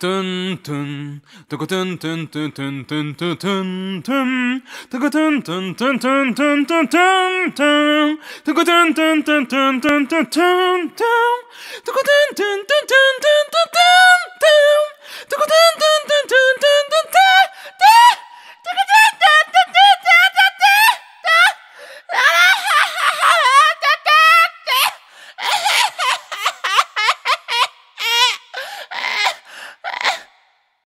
Tun tun, tun tun tun tun tun tun tun, dun dun tun tun tun tun tun tun tun, dun dun tun tun tun tun tun tun tun, dun dun tun dun